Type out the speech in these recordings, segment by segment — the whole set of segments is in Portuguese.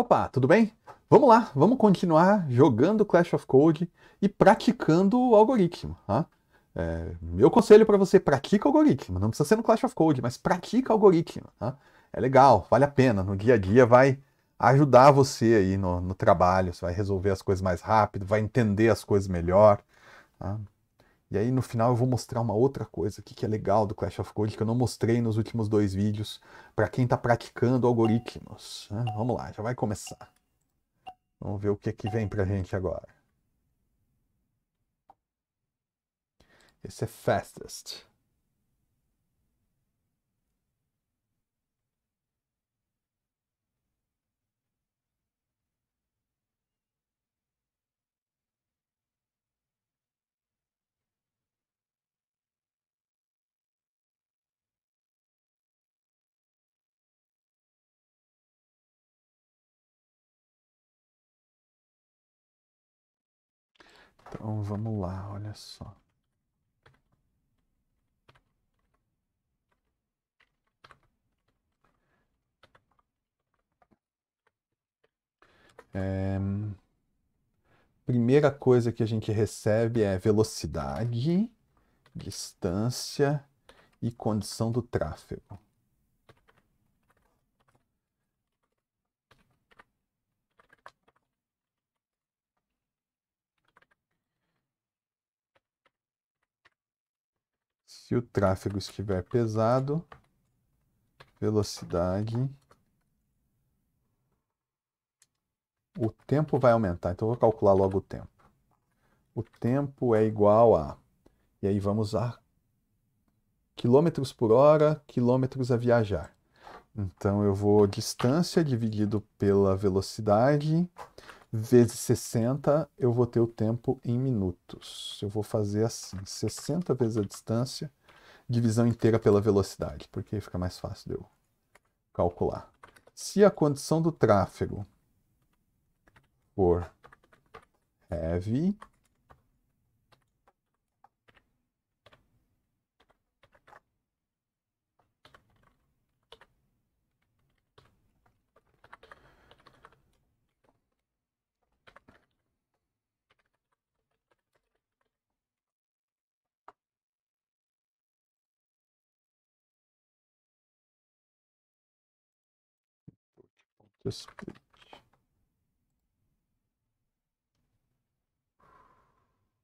Opa, tudo bem? Vamos lá, vamos continuar jogando Clash of Code e praticando o algoritmo. Tá? É, meu conselho para você, pratica algoritmo. Não precisa ser no Clash of Code, mas pratica algoritmo. Tá? É legal, vale a pena. No dia a dia vai ajudar você aí no, no trabalho. Você vai resolver as coisas mais rápido, vai entender as coisas melhor. Tá? E aí no final eu vou mostrar uma outra coisa aqui que é legal do Clash of Code que eu não mostrei nos últimos dois vídeos para quem está praticando algoritmos. Né? Vamos lá, já vai começar. Vamos ver o que é que vem pra gente agora. Esse é fastest. Então vamos lá, olha só. É... Primeira coisa que a gente recebe é velocidade, distância e condição do tráfego. Se o tráfego estiver pesado, velocidade, o tempo vai aumentar. Então, eu vou calcular logo o tempo. O tempo é igual a... E aí vamos a quilômetros por hora, quilômetros a viajar. Então, eu vou distância dividido pela velocidade, vezes 60, eu vou ter o tempo em minutos. Eu vou fazer assim, 60 vezes a distância, divisão inteira pela velocidade, porque fica mais fácil de eu calcular. Se a condição do tráfego for heavy,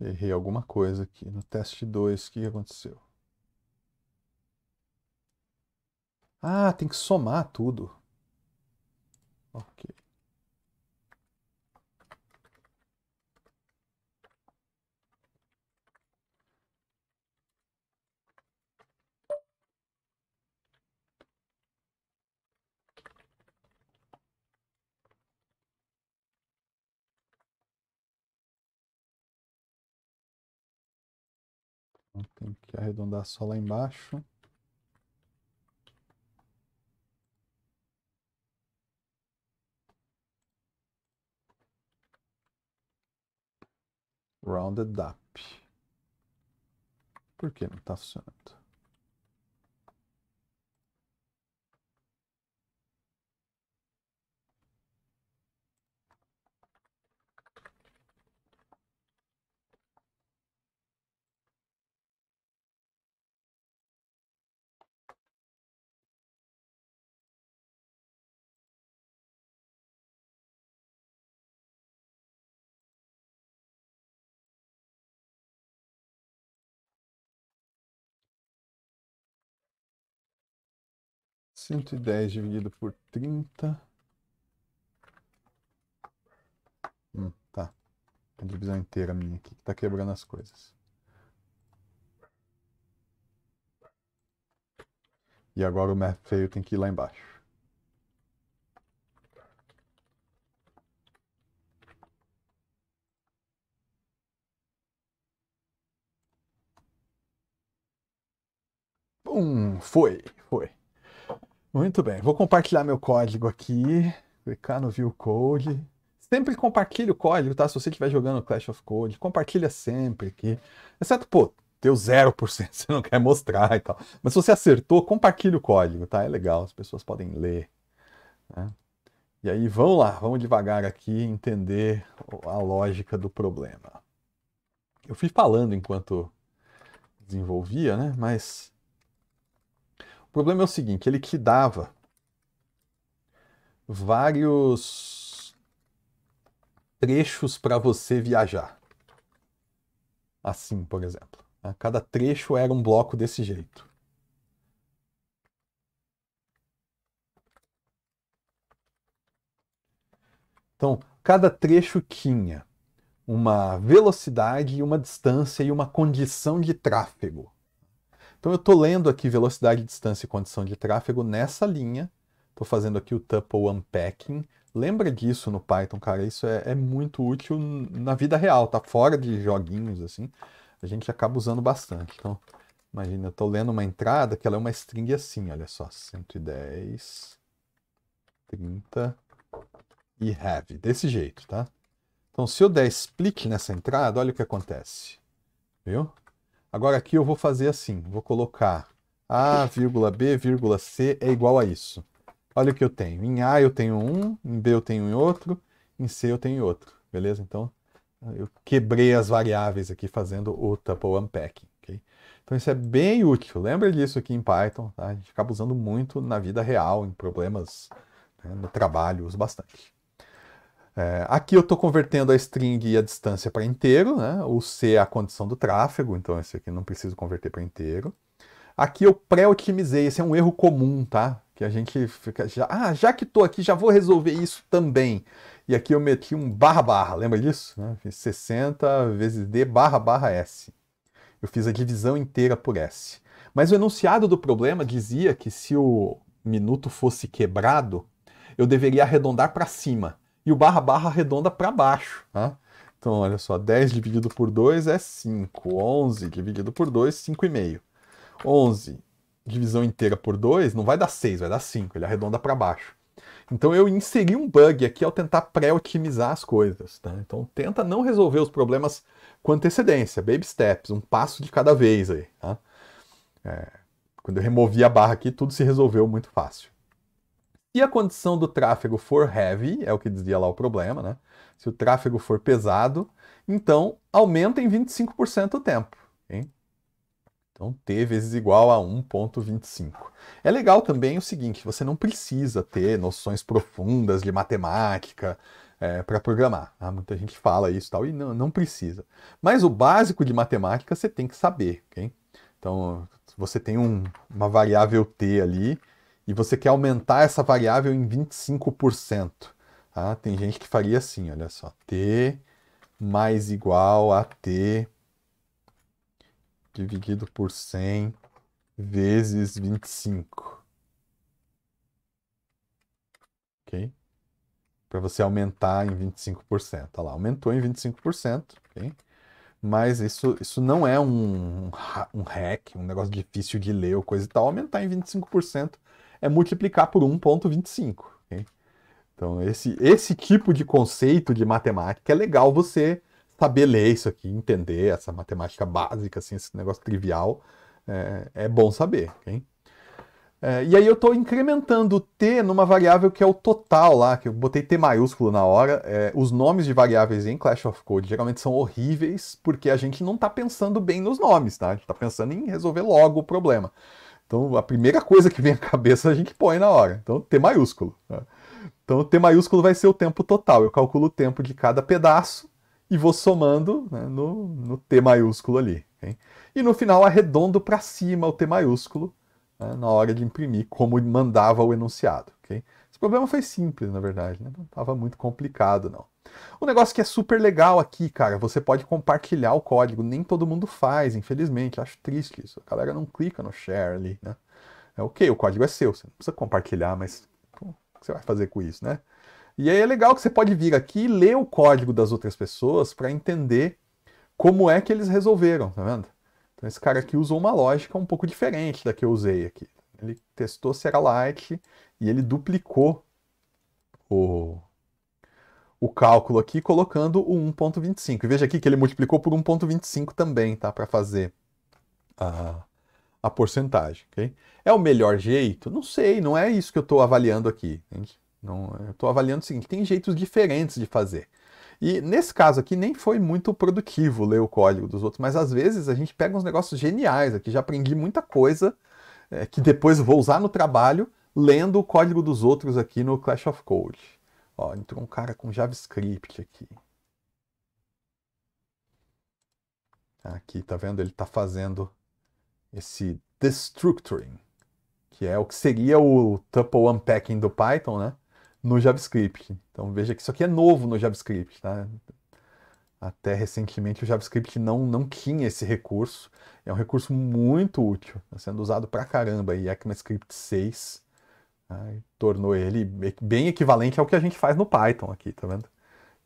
Errei alguma coisa aqui. No teste 2, o que aconteceu? Ah, tem que somar tudo. Ok. Então tem que arredondar só lá embaixo. Rounded up. Por que não está funcionando? 110 dividido por 30. Hum, tá. Tem divisão inteira minha aqui que tá quebrando as coisas. E agora o map feio tem que ir lá embaixo. Pum, foi, foi. Muito bem, vou compartilhar meu código aqui, clicar no View Code. Sempre compartilha o código, tá? Se você estiver jogando Clash of Code, compartilha sempre aqui. Exceto, pô, teu 0%, você não quer mostrar e tal. Mas se você acertou, compartilha o código, tá? É legal, as pessoas podem ler. Né? E aí, vamos lá, vamos devagar aqui entender a lógica do problema. Eu fui falando enquanto desenvolvia, né? Mas o problema é o seguinte, ele que dava vários trechos para você viajar. Assim, por exemplo. Né? Cada trecho era um bloco desse jeito. Então, cada trecho tinha uma velocidade, uma distância e uma condição de tráfego. Então eu estou lendo aqui velocidade, distância e condição de tráfego nessa linha. Estou fazendo aqui o tuple unpacking. Lembra disso no Python, cara. Isso é, é muito útil na vida real, tá? Fora de joguinhos, assim. A gente acaba usando bastante. Então, imagina, eu estou lendo uma entrada que ela é uma string assim, olha só. 110, 30 e have. Desse jeito, tá? Então, se eu der split nessa entrada, olha o que acontece. Viu? Agora aqui eu vou fazer assim, vou colocar A, vírgula, B, vírgula, C é igual a isso. Olha o que eu tenho. Em A eu tenho um, em B eu tenho outro, em C eu tenho outro, beleza? Então eu quebrei as variáveis aqui fazendo o tuple unpacking, Então isso é bem útil. Lembra disso aqui em Python, tá? A gente acaba usando muito na vida real, em problemas, né, no trabalho, uso bastante. É, aqui eu estou convertendo a string e a distância para inteiro, né? o C é a condição do tráfego, então esse aqui não preciso converter para inteiro. Aqui eu pré-otimizei, esse é um erro comum, tá? Que a gente fica já, ah, já que estou aqui, já vou resolver isso também. E aqui eu meti um barra barra, lembra disso? Né? 60 vezes D barra barra S. Eu fiz a divisão inteira por S. Mas o enunciado do problema dizia que se o minuto fosse quebrado, eu deveria arredondar para cima e o barra barra arredonda para baixo. Tá? Então, olha só, 10 dividido por 2 é 5. 11 dividido por 2, 5,5. 11, divisão inteira por 2, não vai dar 6, vai dar 5. Ele arredonda para baixo. Então, eu inseri um bug aqui ao tentar pré-otimizar as coisas. Tá? Então, tenta não resolver os problemas com antecedência. Baby steps, um passo de cada vez aí. Tá? É, quando eu removi a barra aqui, tudo se resolveu muito fácil. Se a condição do tráfego for heavy, é o que dizia lá o problema, né? Se o tráfego for pesado, então aumenta em 25% o tempo. Hein? Então, t vezes igual a 1.25. É legal também o seguinte, você não precisa ter noções profundas de matemática é, para programar. Ah, Muita gente fala isso e tal, e não, não precisa. Mas o básico de matemática você tem que saber, ok? Então, você tem um, uma variável t ali, e você quer aumentar essa variável em 25%. Tá? Tem gente que faria assim, olha só, t mais igual a t dividido por 100 vezes 25. Ok? Para você aumentar em 25%. Olha lá, aumentou em 25%. ok? Mas isso, isso não é um, um hack, um negócio difícil de ler ou coisa e tal. Aumentar em 25% é multiplicar por 1,25. Okay? Então, esse, esse tipo de conceito de matemática é legal você saber ler isso aqui, entender essa matemática básica, assim, esse negócio trivial. É, é bom saber. Okay? É, e aí eu estou incrementando o t numa variável que é o total lá, que eu botei t maiúsculo na hora. É, os nomes de variáveis em Clash of Code geralmente são horríveis, porque a gente não está pensando bem nos nomes, tá? A gente está pensando em resolver logo o problema. Então, a primeira coisa que vem à cabeça a gente põe na hora. Então, T maiúsculo. Né? Então, T maiúsculo vai ser o tempo total. Eu calculo o tempo de cada pedaço e vou somando né, no, no, T maiúsculo ali. Okay? E no final, arredondo para cima o T maiúsculo né, na hora de imprimir, como mandava o enunciado. Okay? Esse problema foi simples, na verdade. Né? Não estava muito complicado, não. O um negócio que é super legal aqui, cara, você pode compartilhar o código. Nem todo mundo faz, infelizmente. Acho triste isso. A galera não clica no share ali, né? É ok, o código é seu, você não precisa compartilhar, mas pô, o que você vai fazer com isso, né? E aí é legal que você pode vir aqui e ler o código das outras pessoas para entender como é que eles resolveram, tá vendo? Então esse cara aqui usou uma lógica um pouco diferente da que eu usei aqui. Ele testou se era light e ele duplicou o, o cálculo aqui colocando o 1.25. E veja aqui que ele multiplicou por 1.25 também, tá? Para fazer a, a porcentagem, ok? É o melhor jeito? Não sei, não é isso que eu estou avaliando aqui. Entende? Não, eu estou avaliando o seguinte, tem jeitos diferentes de fazer. E nesse caso aqui nem foi muito produtivo ler o código dos outros, mas às vezes a gente pega uns negócios geniais aqui. Já aprendi muita coisa é, que depois vou usar no trabalho lendo o código dos outros aqui no Clash of Code. Ó, entrou um cara com JavaScript aqui. Aqui, tá vendo? Ele tá fazendo esse destructuring, que é o que seria o tuple unpacking do Python, né? No JavaScript. Então veja que isso aqui é novo no JavaScript, tá? Até recentemente o JavaScript não, não tinha esse recurso. É um recurso muito útil, tá sendo usado pra caramba. E ECMAScript é 6 Tornou ele bem equivalente ao que a gente faz no Python aqui, tá vendo?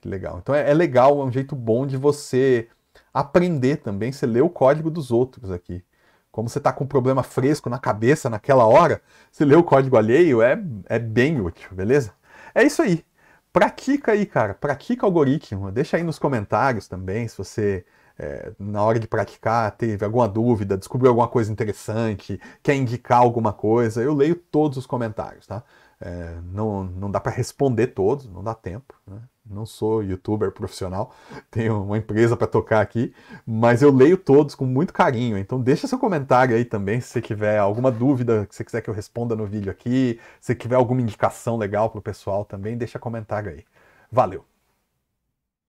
Que legal. Então é, é legal, é um jeito bom de você aprender também, você lê o código dos outros aqui. Como você está com um problema fresco na cabeça naquela hora, você lê o código alheio, é, é bem útil, beleza? É isso aí. Pratica aí, cara. Pratica algoritmo. Deixa aí nos comentários também se você é, na hora de praticar teve alguma dúvida, descobriu alguma coisa interessante, quer indicar alguma coisa, eu leio todos os comentários, tá? É, não, não dá para responder todos, não dá tempo. Né? Não sou youtuber profissional, tenho uma empresa para tocar aqui, mas eu leio todos com muito carinho. Então deixa seu comentário aí também se você tiver alguma dúvida que você quiser que eu responda no vídeo aqui, se tiver alguma indicação legal para o pessoal também, deixa comentário aí. Valeu!